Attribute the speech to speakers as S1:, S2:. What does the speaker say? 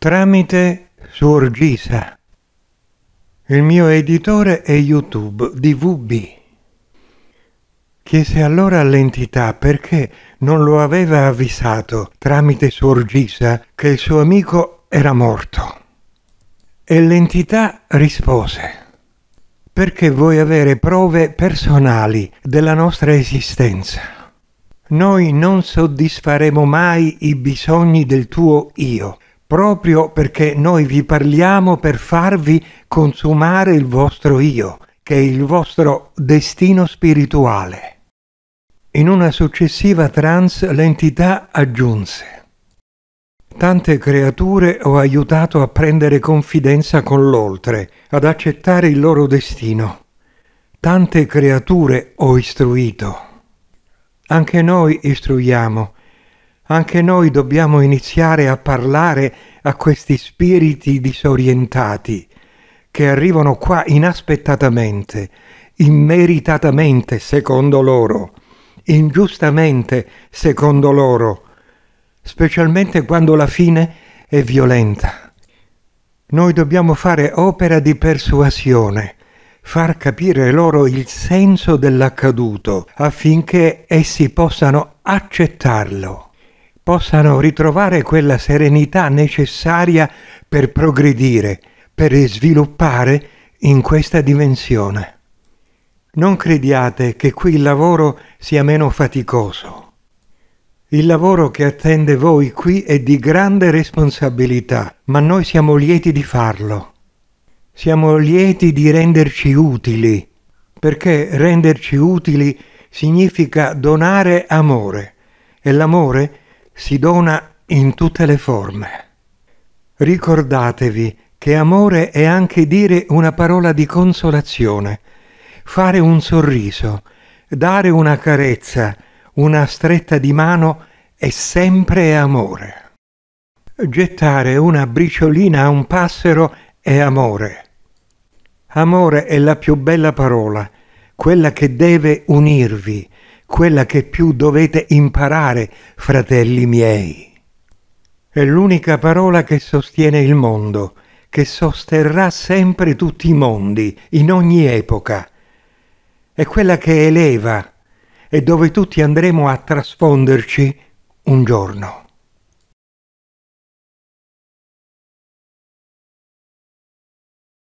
S1: tramite Suor Gisa. Il mio editore è YouTube di VB. Chiese allora all'entità perché non lo aveva avvisato tramite Suor Gisa che il suo amico era morto. E l'entità rispose perché vuoi avere prove personali della nostra esistenza. Noi non soddisfaremo mai i bisogni del tuo io, proprio perché noi vi parliamo per farvi consumare il vostro io, che è il vostro destino spirituale. In una successiva trance l'entità aggiunse Tante creature ho aiutato a prendere confidenza con l'oltre, ad accettare il loro destino. Tante creature ho istruito. Anche noi istruiamo, anche noi dobbiamo iniziare a parlare a questi spiriti disorientati che arrivano qua inaspettatamente, immeritatamente secondo loro, ingiustamente secondo loro, specialmente quando la fine è violenta. Noi dobbiamo fare opera di persuasione, far capire loro il senso dell'accaduto affinché essi possano accettarlo possano ritrovare quella serenità necessaria per progredire, per sviluppare in questa dimensione. Non crediate che qui il lavoro sia meno faticoso. Il lavoro che attende voi qui è di grande responsabilità, ma noi siamo lieti di farlo. Siamo lieti di renderci utili, perché renderci utili significa donare amore, e l'amore è si dona in tutte le forme. Ricordatevi che amore è anche dire una parola di consolazione, fare un sorriso, dare una carezza, una stretta di mano è sempre amore. Gettare una briciolina a un passero è amore. Amore è la più bella parola, quella che deve unirvi, quella che più dovete imparare, fratelli miei. È l'unica parola che sostiene il mondo, che sosterrà sempre tutti i mondi, in ogni epoca. È quella che eleva e dove tutti andremo a trasfonderci un giorno.